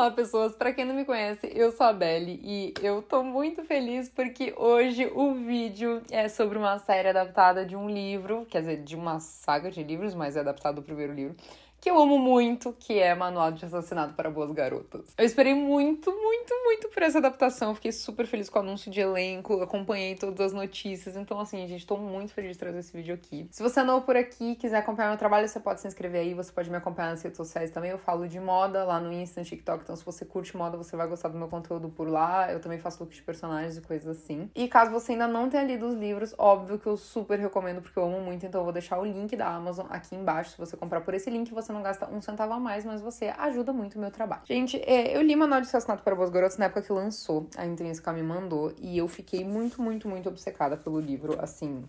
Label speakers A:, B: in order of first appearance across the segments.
A: Olá, pessoas! Para quem não me conhece, eu sou a Belle e eu tô muito feliz porque hoje o vídeo é sobre uma série adaptada de um livro, quer dizer, de uma saga de livros, mas é adaptado do primeiro livro, que eu amo muito, que é Manual de Assassinato para Boas Garotas. Eu esperei muito, muito, muito por essa adaptação. Fiquei super feliz com o anúncio de elenco, acompanhei todas as notícias. Então, assim, gente, tô muito feliz de trazer esse vídeo aqui. Se você é novo por aqui quiser acompanhar meu trabalho, você pode se inscrever aí. Você pode me acompanhar nas redes sociais também. Eu falo de moda lá no Insta, no TikTok. Então, se você curte moda, você vai gostar do meu conteúdo por lá. Eu também faço looks de personagens e coisas assim. E caso você ainda não tenha lido os livros, óbvio que eu super recomendo, porque eu amo muito. Então, eu vou deixar o link da Amazon aqui embaixo. Se você comprar por esse link, você você não gasta um centavo a mais, mas você ajuda muito o meu trabalho. Gente, é, eu li Manual de Assassinato para Boas Garotas na época que lançou, a Intrínseca me mandou, e eu fiquei muito, muito, muito obcecada pelo livro, assim...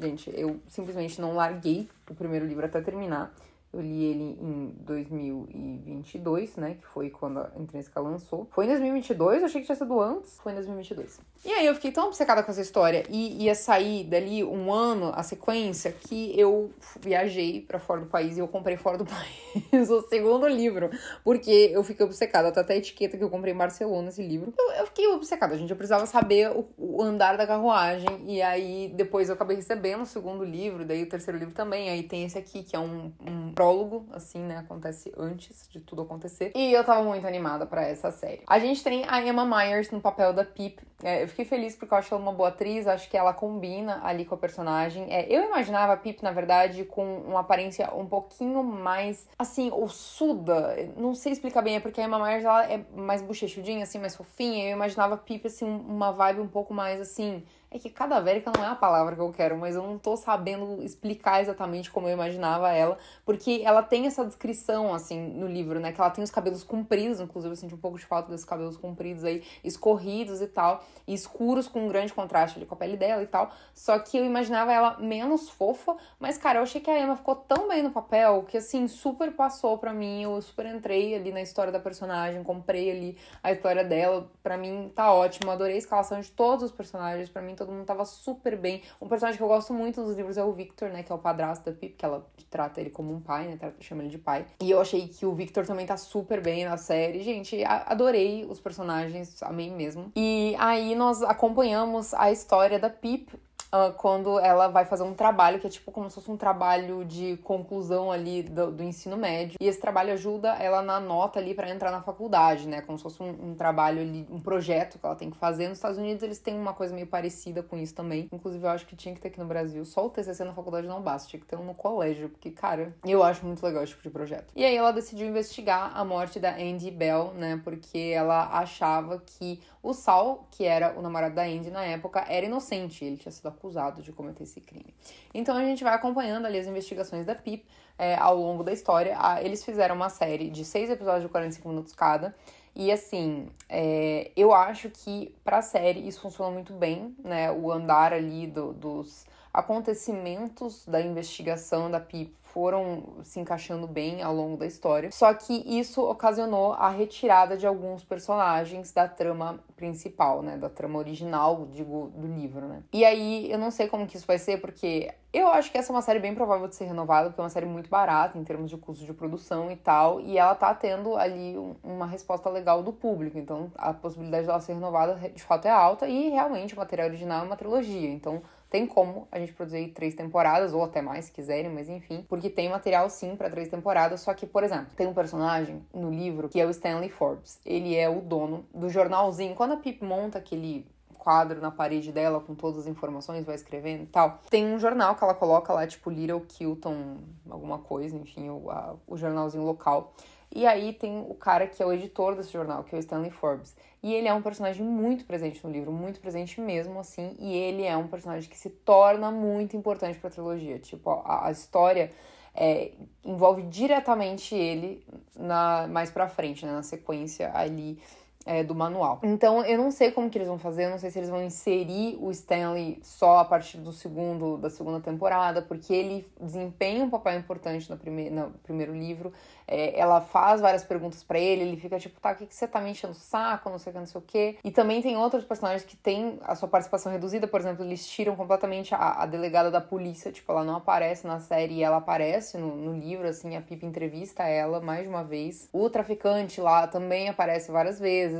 A: Gente, eu simplesmente não larguei o primeiro livro até terminar. Eu li ele em 2022, né? Que foi quando a Intrínseca lançou. Foi em 2022? Eu achei que tinha sido antes. Foi em 2022. E aí eu fiquei tão obcecada com essa história e ia sair dali um ano a sequência que eu viajei para fora do país e eu comprei fora do país o segundo livro. Porque eu fiquei obcecada. Tá até a etiqueta que eu comprei em Barcelona esse livro. Eu, eu fiquei obcecada, gente. Eu precisava saber o, o andar da carruagem. E aí depois eu acabei recebendo o segundo livro, daí o terceiro livro também. Aí tem esse aqui que é um, um prólogo, assim, né? Acontece antes de tudo acontecer. E eu tava muito animada para essa série. A gente tem a Emma Myers no papel da Pip. É, eu fiquei feliz porque eu acho ela uma boa atriz, acho que ela combina ali com a personagem. É, eu imaginava a Pip, na verdade, com uma aparência um pouquinho mais, assim, ossuda. Não sei explicar bem, é porque a Emma Myers ela é mais bochechudinha, assim, mais fofinha. Eu imaginava a Pip, assim, uma vibe um pouco mais, assim, é que cadavérica não é a palavra que eu quero, mas eu não tô sabendo explicar exatamente como eu imaginava ela, porque ela tem essa descrição, assim, no livro, né? Que ela tem os cabelos compridos, inclusive eu senti um pouco de falta desses cabelos compridos aí, escorridos e tal, e escuros com um grande contraste ali com a pele dela e tal. Só que eu imaginava ela menos fofa, mas cara, eu achei que a Emma ficou tão bem no papel que, assim, super passou pra mim, eu super entrei ali na história da personagem, comprei ali a história dela, pra mim tá ótimo, adorei a escalação de todos os personagens, pra mim todo mundo tava super bem. Um personagem que eu gosto muito dos livros é o Victor, né? Que é o padrasto da Pip, que ela trata ele como um pai, né? Trata, chama ele de pai. E eu achei que o Victor também tá super bem na série. Gente, adorei os personagens, amei mesmo. E aí nós acompanhamos a história da Pip uh, quando ela vai fazer um trabalho que é tipo como se fosse um trabalho de conclusão ali do, do ensino médio. E esse trabalho ajuda ela na nota ali para entrar na faculdade, né? Como se fosse um, um trabalho ali, um projeto que ela tem que fazer. Nos Estados Unidos eles têm uma coisa meio parecida com isso também. Inclusive eu acho que tinha que ter aqui no Brasil. Só o TCC na faculdade não basta, tinha que ter um no colégio, porque cara, eu acho muito legal esse tipo de projeto. E aí ela decidiu investigar a morte da Andy Bell, né? Porque ela achava que o Sal, que era o namorado da Andy na época, era inocente. Ele tinha sido acusado de cometer esse crime. Então a gente vai acompanhando ali as investigações da PIP é, ao longo da história. eles fizeram uma série de seis episódios de 45 minutos cada. E assim, é, eu acho que pra série isso funciona muito bem, né? O andar ali do, dos acontecimentos da investigação da PIP foram se encaixando bem ao longo da história. Só que isso ocasionou a retirada de alguns personagens da trama principal, né? Da trama original, digo, do livro, né? E aí eu não sei como que isso vai ser, porque eu acho que essa é uma série bem provável de ser renovada, porque é uma série muito barata em termos de custo de produção e tal, e ela tá tendo ali uma resposta legal do público. Então a possibilidade dela ser renovada de fato é alta, e realmente o material original é uma trilogia. Então tem como a gente produzir três temporadas, ou até mais se quiserem, mas enfim. Porque tem material sim para três temporadas, só que, por exemplo, tem um personagem no livro que é o Stanley Forbes. Ele é o dono do jornalzinho. Quando a Pip monta aquele quadro na parede dela com todas as informações, vai escrevendo e tal. Tem um jornal que ela coloca lá, tipo Little Kilton, alguma coisa, enfim, o, a, o jornalzinho local. E aí tem o cara que é o editor desse jornal, que é o Stanley Forbes. E ele é um personagem muito presente no livro, muito presente mesmo, assim. E ele é um personagem que se torna muito importante para a trilogia. Tipo, a, a história é, envolve diretamente ele na mais para frente, né, na sequência ali é, do manual. Então eu não sei como que eles vão fazer, eu não sei se eles vão inserir o Stanley só a partir do segundo, da segunda temporada, porque ele desempenha um papel importante no, prime no primeiro livro. É, ela faz várias perguntas para ele, ele fica tipo, tá, o que, que você tá me enchendo o saco, não sei o que, não sei o que. E também tem outros personagens que têm a sua participação reduzida, por exemplo, eles tiram completamente a, a delegada da polícia, tipo, ela não aparece na série e ela aparece no, no livro, assim, a Pipa entrevista ela mais de uma vez. O traficante lá também aparece várias vezes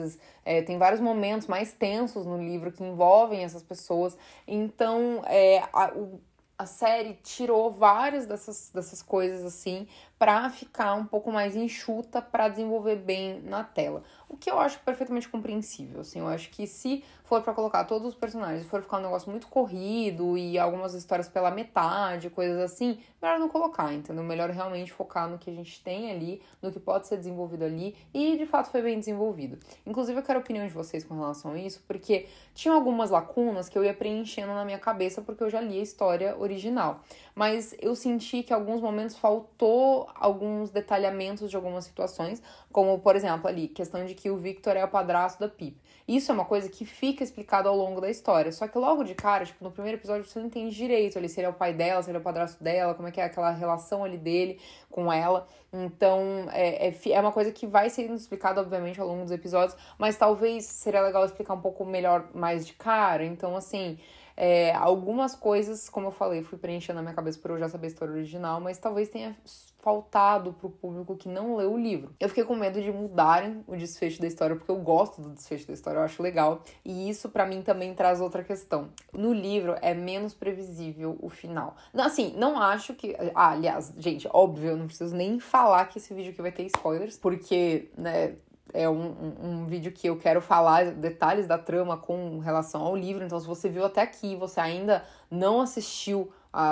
A: é, tem vários momentos mais tensos no livro que envolvem essas pessoas. Então, é, a, o, a série tirou várias dessas, dessas coisas assim para ficar um pouco mais enxuta para desenvolver bem na tela. O que eu acho perfeitamente compreensível, assim, eu acho que se for para colocar todos os personagens, for ficar um negócio muito corrido e algumas histórias pela metade, coisas assim, melhor não colocar, entendeu? Melhor realmente focar no que a gente tem ali, no que pode ser desenvolvido ali e de fato foi bem desenvolvido. Inclusive eu quero a opinião de vocês com relação a isso, porque tinha algumas lacunas que eu ia preenchendo na minha cabeça porque eu já li a história original mas eu senti que em alguns momentos faltou alguns detalhamentos de algumas situações, como por exemplo ali, questão de que o Victor é o padrasto da Pip. Isso é uma coisa que fica explicada ao longo da história, só que logo de cara, tipo, no primeiro episódio você não entende direito ali se ele é o pai dela, se ele é o padrasto dela, como é que é aquela relação ali dele com ela. Então, é, é, é uma coisa que vai sendo explicada, obviamente, ao longo dos episódios, mas talvez seria legal explicar um pouco melhor mais de cara. Então, assim, é, algumas coisas, como eu falei, fui preenchendo a minha cabeça por eu já saber a história original, mas talvez tenha faltado pro público que não leu o livro. Eu fiquei com medo de mudarem o desfecho da história, porque eu gosto do desfecho da história, eu acho legal. E isso para mim também traz outra questão. No livro é menos previsível o final. Assim, não acho que. Ah, aliás, gente, óbvio, eu não preciso nem falar que esse vídeo aqui vai ter spoilers, porque, né, é um, um, um, vídeo que eu quero falar detalhes da trama com relação ao livro. Então, se você viu até aqui você ainda não assistiu a,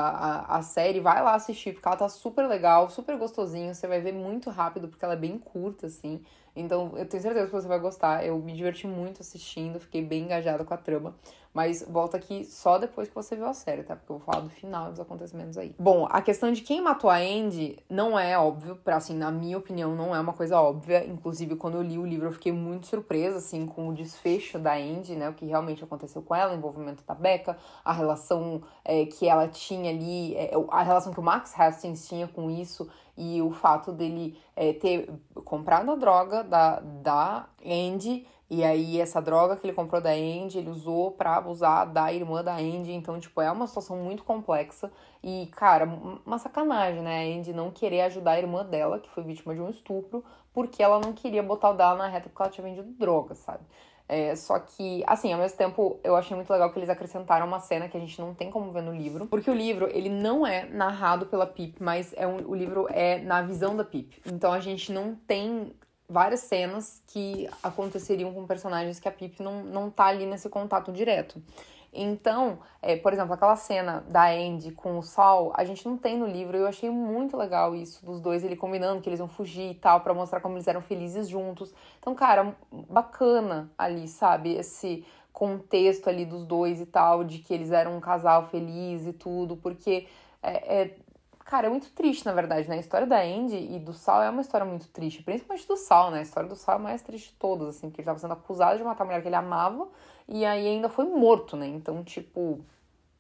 A: a, a série, vai lá assistir, porque ela tá super legal, super gostosinho. Você vai ver muito rápido, porque ela é bem curta, assim. Então, eu tenho certeza que você vai gostar. Eu me diverti muito assistindo, fiquei bem engajada com a trama. Mas volta aqui só depois que você viu a série, tá? Porque eu vou falar do final dos acontecimentos aí. Bom, a questão de quem matou a Andy não é óbvio, pra, assim, na minha opinião, não é uma coisa óbvia. Inclusive, quando eu li o livro, eu fiquei muito surpresa, assim, com o desfecho da Andy, né? O que realmente aconteceu com ela, o envolvimento da Becca, a relação é, que ela tinha ali, é, a relação que o Max Hastings tinha com isso e o fato dele é, ter comprado a droga da, da Andy e aí, essa droga que ele comprou da Andy, ele usou pra abusar da irmã da Andy. Então, tipo, é uma situação muito complexa. E, cara, uma sacanagem, né? A Andy não querer ajudar a irmã dela, que foi vítima de um estupro, porque ela não queria botar o dela na reta porque ela tinha vendido droga, sabe? É, só que, assim, ao mesmo tempo, eu achei muito legal que eles acrescentaram uma cena que a gente não tem como ver no livro. Porque o livro, ele não é narrado pela Pip, mas é um, o livro é na visão da Pip. Então a gente não tem várias cenas que aconteceriam com personagens que a Pip não, não tá ali nesse contato direto. Então, é, por exemplo, aquela cena da Andy com o Sol, a gente não tem no livro, eu achei muito legal isso, dos dois ele combinando que eles iam fugir e tal, para mostrar como eles eram felizes juntos. Então, cara, bacana ali, sabe, esse contexto ali dos dois e tal, de que eles eram um casal feliz e tudo, porque é, é Cara, é muito triste, na verdade, né? A história da Andy e do Sal é uma história muito triste, principalmente do Sal, né? A história do Sal é a mais triste de todas, assim, porque ele estava sendo acusado de matar a mulher que ele amava e aí ainda foi morto, né? Então, tipo,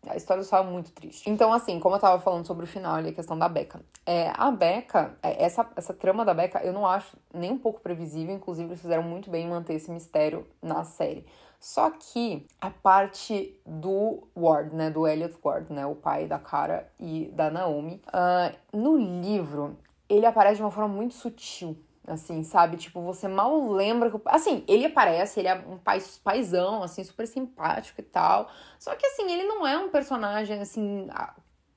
A: a história do Sal é muito triste. Então, assim, como eu tava falando sobre o final ali, a questão da Becca. É, a Becca, é, essa, essa trama da Becca, eu não acho nem um pouco previsível. Inclusive, eles fizeram muito bem em manter esse mistério na série. Só que a parte do Ward, né, do Elliot Ward, né, o pai da Cara e da Naomi, uh, no livro ele aparece de uma forma muito sutil, assim, sabe? Tipo, você mal lembra que assim, ele aparece, ele é um pai, paizão, assim, super simpático e tal. Só que assim, ele não é um personagem assim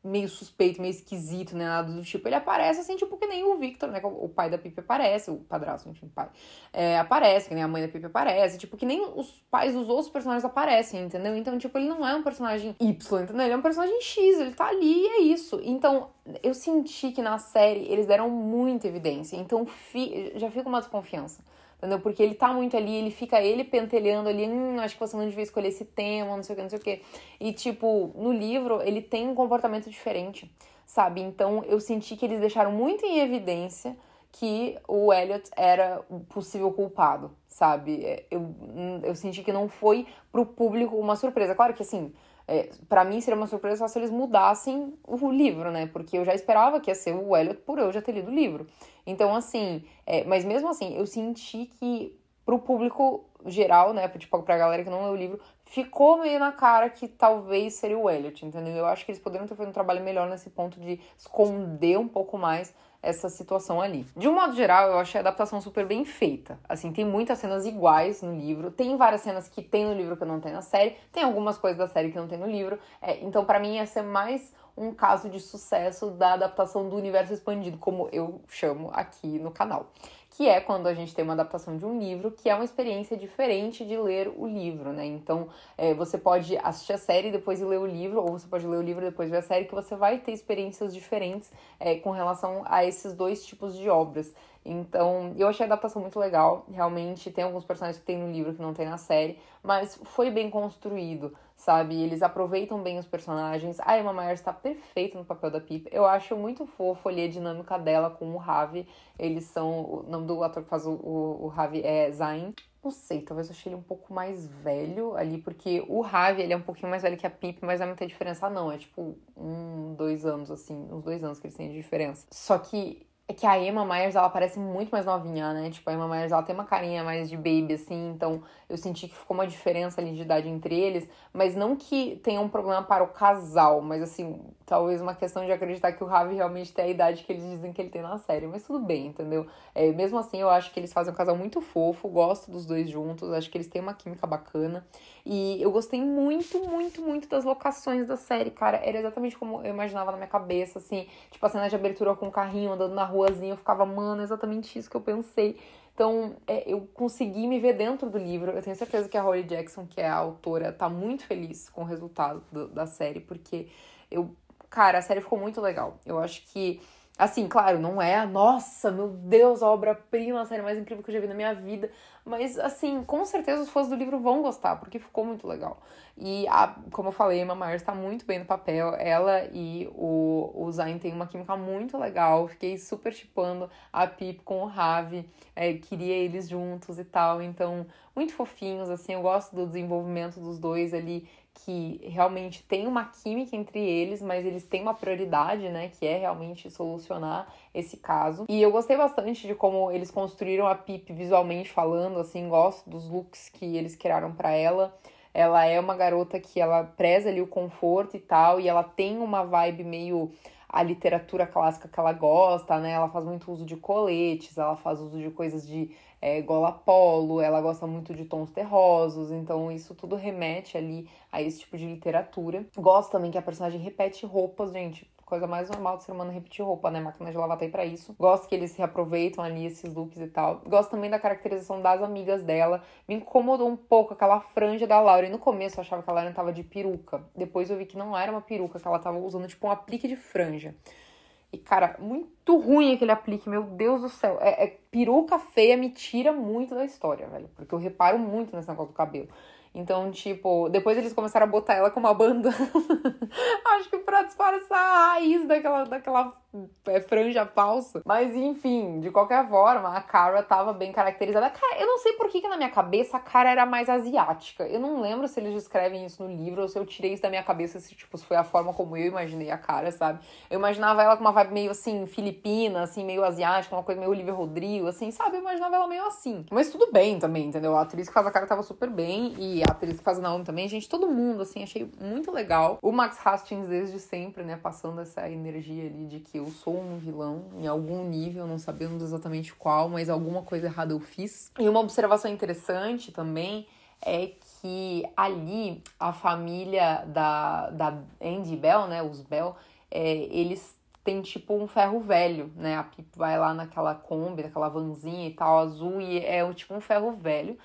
A: meio suspeito, meio esquisito, né? Nada do tipo. Ele aparece assim, tipo, que nem o Victor, né? É o pai da Pipe aparece, o padrasto, enfim, pai. É, aparece, que nem a mãe da Pipe aparece. Tipo, que nem os pais dos outros personagens aparecem, entendeu? Então, tipo, ele não é um personagem Y, entendeu? Ele é um personagem X, ele tá ali e é isso. Então, eu senti que na série eles deram muita evidência. Então, fi... já com uma desconfiança entendeu? Porque ele tá muito ali, ele fica ele pentelhando ali, hum, acho que você não devia escolher esse tema, não sei o que, não sei o que. E, tipo, no livro, ele tem um comportamento diferente, sabe? Então, eu senti que eles deixaram muito em evidência que o Elliot era o possível culpado, sabe? É, eu, hum, eu senti que não foi pro público uma surpresa. Claro que, assim, é, para mim seria uma surpresa só se eles mudassem o livro, né? Porque eu já esperava que ia ser o Elliot por eu já ter lido o livro. Então, assim, é, mas mesmo assim, eu senti que pro público geral, né, tipo, pra galera que não leu o livro, ficou meio na cara que talvez seria o Elliot, entendeu? Eu acho que eles poderiam ter feito um trabalho melhor nesse ponto de esconder um pouco mais essa situação ali. De um modo geral, eu achei a adaptação super bem feita. Assim, tem muitas cenas iguais no livro, tem várias cenas que tem no livro que não tem na série, tem algumas coisas da série que não tem no livro. É, então, para mim, ia ser mais um caso de sucesso da adaptação do universo expandido, como eu chamo aqui no canal que é quando a gente tem uma adaptação de um livro, que é uma experiência diferente de ler o livro, né? Então, é, você pode assistir a série depois e ler o livro, ou você pode ler o livro depois ver a série, que você vai ter experiências diferentes é, com relação a esses dois tipos de obras. Então, eu achei a adaptação muito legal. Realmente, tem alguns personagens que tem no livro que não tem na série, mas foi bem construído, sabe? Eles aproveitam bem os personagens. A Emma Myers está perfeita no papel da Pip. Eu acho muito fofo ali a dinâmica dela com o Ravi. Eles são. O nome do ator que faz o, o, Ravi é Zayn não sei, talvez eu achei ele um pouco mais velho ali, porque o Ravi, ele é um pouquinho mais velho que a Pip, mas não é muita diferença não, é tipo um, dois anos, assim, uns dois anos que eles têm de diferença. Só que é que a Emma Myers, ela parece muito mais novinha, né? Tipo, a Emma Myers, ela tem uma carinha mais de baby, assim. Então, eu senti que ficou uma diferença ali de idade entre eles. Mas não que tenha um problema para o casal. Mas, assim, talvez uma questão de acreditar que o Ravi realmente tem a idade que eles dizem que ele tem na série. Mas tudo bem, entendeu? É, mesmo assim, eu acho que eles fazem um casal muito fofo. Gosto dos dois juntos. Acho que eles têm uma química bacana. E eu gostei muito, muito, muito das locações da série, cara. Era exatamente como eu imaginava na minha cabeça, assim. Tipo, a cena de abertura com o carrinho andando na ruazinha. Eu ficava, mano, é exatamente isso que eu pensei. Então, é, eu consegui me ver dentro do livro. Eu tenho certeza que a Holly Jackson, que é a autora, tá muito feliz com o resultado do, da série, porque eu. Cara, a série ficou muito legal. Eu acho que Assim, claro, não é a nossa, meu Deus, a obra-prima, a série mais incrível que eu já vi na minha vida. Mas, assim, com certeza os fãs do livro vão gostar, porque ficou muito legal. E, a, como eu falei, a Emma Myers está muito bem no papel. Ela e o, o Zayn têm uma química muito legal. Fiquei super chipando a Pip com o Ravi. É, queria eles juntos e tal. Então, muito fofinhos, assim. Eu gosto do desenvolvimento dos dois ali que realmente tem uma química entre eles, mas eles têm uma prioridade, né, que é realmente solucionar esse caso. E eu gostei bastante de como eles construíram a Pip visualmente falando, assim, gosto dos looks que eles criaram para ela. Ela é uma garota que ela preza ali o conforto e tal, e ela tem uma vibe meio a literatura clássica que ela gosta, né? Ela faz muito uso de coletes, ela faz uso de coisas de é, gola polo, ela gosta muito de tons terrosos, então isso tudo remete ali a esse tipo de literatura. Gosto também que a personagem repete roupas, gente coisa mais normal do ser humano é repetir roupa, né? Máquina de lavar tá aí pra isso. Gosto que eles aproveitam ali esses looks e tal. Gosto também da caracterização das amigas dela. Me incomodou um pouco aquela franja da Lauren. No começo eu achava que a Lauren tava de peruca. Depois eu vi que não era uma peruca, que ela tava usando tipo um aplique de franja. E, cara, muito ruim aquele aplique, meu Deus do céu. É, é, peruca feia me tira muito da história, velho. Porque eu reparo muito nesse negócio do cabelo. Então, tipo, depois eles começaram a botar ela com uma banda Acho que pra disfarçar a raiz daquela, daquela é franja falsa. Mas enfim, de qualquer forma, a cara tava bem caracterizada. eu não sei por que, que na minha cabeça a cara era mais asiática. Eu não lembro se eles descrevem isso no livro ou se eu tirei isso da minha cabeça, se tipo, foi a forma como eu imaginei a cara, sabe? Eu imaginava ela com uma vibe meio assim, filipina, assim, meio asiática, uma coisa meio Olivia Rodrigo, assim, sabe? Eu imaginava ela meio assim. Mas tudo bem também, entendeu? A atriz que faz a cara tava super bem e a atriz que faz a Naomi também, gente, todo mundo, assim, achei muito legal. O Max Hastings desde sempre, né, passando essa energia ali de que eu sou um vilão em algum nível, não sabemos exatamente qual, mas alguma coisa errada eu fiz. E uma observação interessante também é que ali a família da, da Andy Bell, né, os Bell, é, eles têm tipo um ferro velho, né? A Pip vai lá naquela Kombi, naquela vanzinha e tal, azul, e é tipo um ferro velho.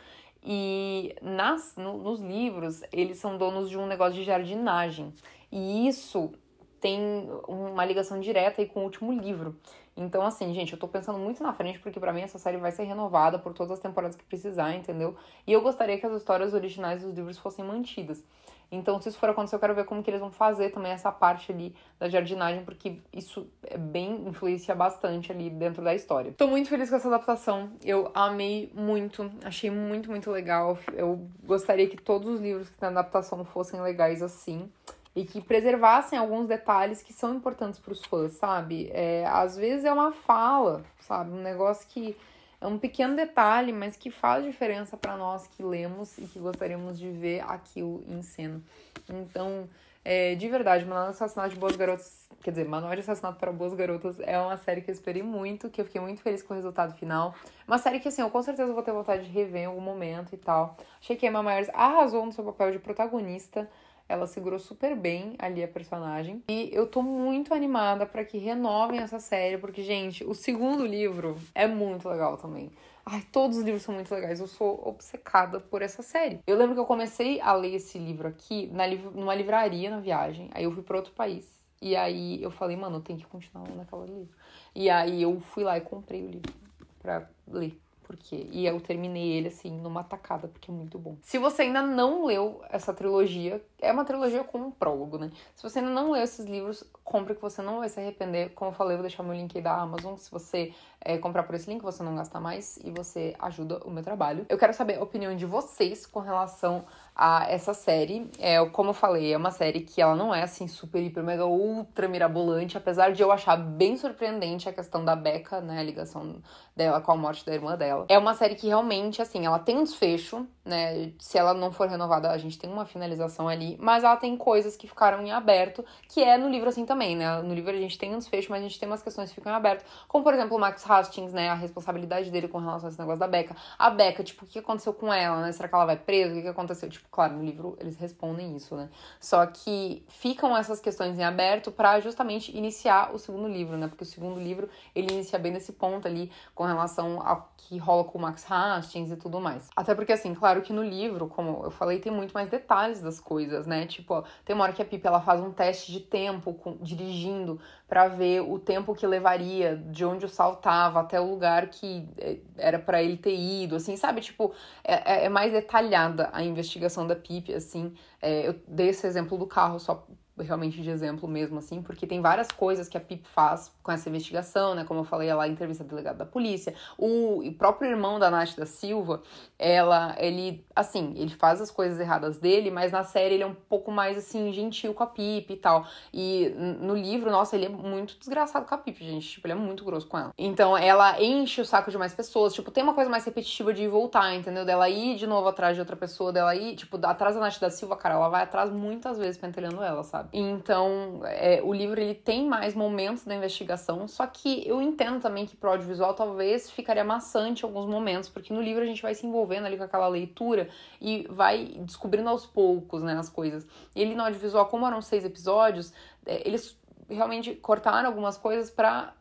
A: E nas, no, nos livros, eles são donos de um negócio de jardinagem. E isso tem uma ligação direta aí com o último livro. Então, assim, gente, eu tô pensando muito na frente, porque para mim essa série vai ser renovada por todas as temporadas que precisar, entendeu? E eu gostaria que as histórias originais dos livros fossem mantidas. Então, se isso for acontecer, eu quero ver como que eles vão fazer também essa parte ali da jardinagem, porque isso é bem influencia bastante ali dentro da história. Tô muito feliz com essa adaptação. Eu amei muito, achei muito, muito legal. Eu gostaria que todos os livros que tem adaptação fossem legais assim e que preservassem alguns detalhes que são importantes para os fãs, sabe? É, às vezes é uma fala, sabe? Um negócio que é um pequeno detalhe, mas que faz diferença para nós que lemos e que gostaríamos de ver aquilo em cena. Então, é, de verdade, Manual de Assassinato de Boas Garotas, quer dizer, Manual de Assassinato para Boas Garotas é uma série que eu esperei muito, que eu fiquei muito feliz com o resultado final. Uma série que, assim, eu com certeza vou ter vontade de rever em algum momento e tal. Achei que Emma Myers arrasou no seu papel de protagonista. Ela segurou super bem ali a personagem. E eu tô muito animada para que renovem essa série, porque, gente, o segundo livro é muito legal também. Ai, todos os livros são muito legais. Eu sou obcecada por essa série. Eu lembro que eu comecei a ler esse livro aqui na, numa livraria na viagem. Aí eu fui para outro país. E aí eu falei, mano, eu tenho que continuar lendo aquela livro. E aí eu fui lá e comprei o livro para ler porque. E eu terminei ele, assim, numa tacada, porque é muito bom. Se você ainda não leu essa trilogia, é uma trilogia com um prólogo, né? Se você ainda não leu esses livros, compre que você não vai se arrepender. Como eu falei, eu vou deixar meu link aí da Amazon. Se você é, comprar por esse link, você não gasta mais e você ajuda o meu trabalho. Eu quero saber a opinião de vocês com relação a essa série. É, como eu falei, é uma série que ela não é assim super, hiper, mega, ultra mirabolante, apesar de eu achar bem surpreendente a questão da Becca, né, a ligação dela com a morte da irmã dela. É uma série que realmente, assim, ela tem um desfecho, né, se ela não for renovada, a gente tem uma finalização ali, mas ela tem coisas que ficaram em aberto, que é no livro assim também, né, no livro a gente tem um desfecho, mas a gente tem umas questões que ficam em aberto, como, por exemplo, o Max Hastings, né, a responsabilidade dele com relação a esse negócio da Becca. A Becca, tipo, o que aconteceu com ela, né, será que ela vai presa, o que aconteceu, tipo, Claro, no livro eles respondem isso, né? Só que ficam essas questões em aberto para justamente iniciar o segundo livro, né? Porque o segundo livro ele inicia bem nesse ponto ali com relação ao que rola com o Max Hastings e tudo mais. Até porque, assim, claro que no livro, como eu falei, tem muito mais detalhes das coisas, né? Tipo, ó, tem uma hora que a Pip ela faz um teste de tempo com, dirigindo para ver o tempo que levaria de onde o sal tava até o lugar que eh, era para ele ter ido, assim, sabe? Tipo, é, é, é mais detalhada a investigação da PIP, assim. É, eu dei esse exemplo do carro só realmente de exemplo mesmo, assim, porque tem várias coisas que a PIP faz com essa investigação, né? Como eu falei, ela entrevista delegado da polícia. O próprio irmão da Nath da Silva, ela, ele, assim, ele faz as coisas erradas dele, mas na série ele é um pouco mais, assim, gentil com a PIP e tal. E no livro, nossa, ele é muito desgraçado com a PIP, gente. Tipo, ele é muito grosso com ela. Então, ela enche o saco de mais pessoas. Tipo, tem uma coisa mais repetitiva de voltar, entendeu? Dela ir de novo atrás de outra pessoa, dela ir, tipo, atrás da Nath da Silva, cara, ela vai atrás muitas vezes pentelhando ela, sabe? Então, é, o livro ele tem mais momentos da investigação, só que eu entendo também que pro audiovisual talvez ficaria maçante em alguns momentos, porque no livro a gente vai se envolvendo ali com aquela leitura e vai descobrindo aos poucos, né, as coisas. Ele no audiovisual, como eram seis episódios, é, eles realmente cortaram algumas coisas para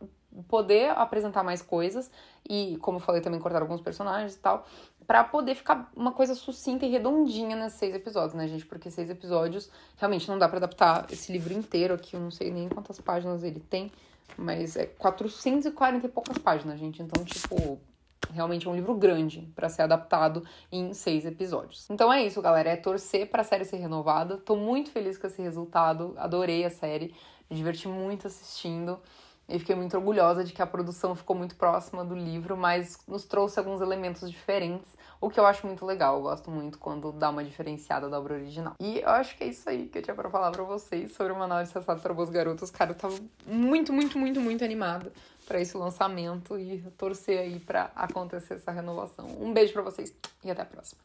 A: poder apresentar mais coisas e, como eu falei, também cortaram alguns personagens e tal para poder ficar uma coisa sucinta e redondinha nesses seis episódios, né, gente? Porque seis episódios realmente não dá para adaptar esse livro inteiro aqui, eu não sei nem quantas páginas ele tem, mas é 440 e poucas páginas, gente. Então, tipo, realmente é um livro grande para ser adaptado em seis episódios. Então é isso, galera. É torcer para a série ser renovada. Tô muito feliz com esse resultado. Adorei a série. Me diverti muito assistindo. E fiquei muito orgulhosa de que a produção ficou muito próxima do livro, mas nos trouxe alguns elementos diferentes, o que eu acho muito legal. Eu gosto muito quando dá uma diferenciada da obra original. E eu acho que é isso aí que eu tinha para falar para vocês sobre o Manual de Sensato para Boas Garotas. Cara, eu tá tava muito, muito, muito, muito animada para esse lançamento e torcer aí para acontecer essa renovação. Um beijo para vocês e até a próxima.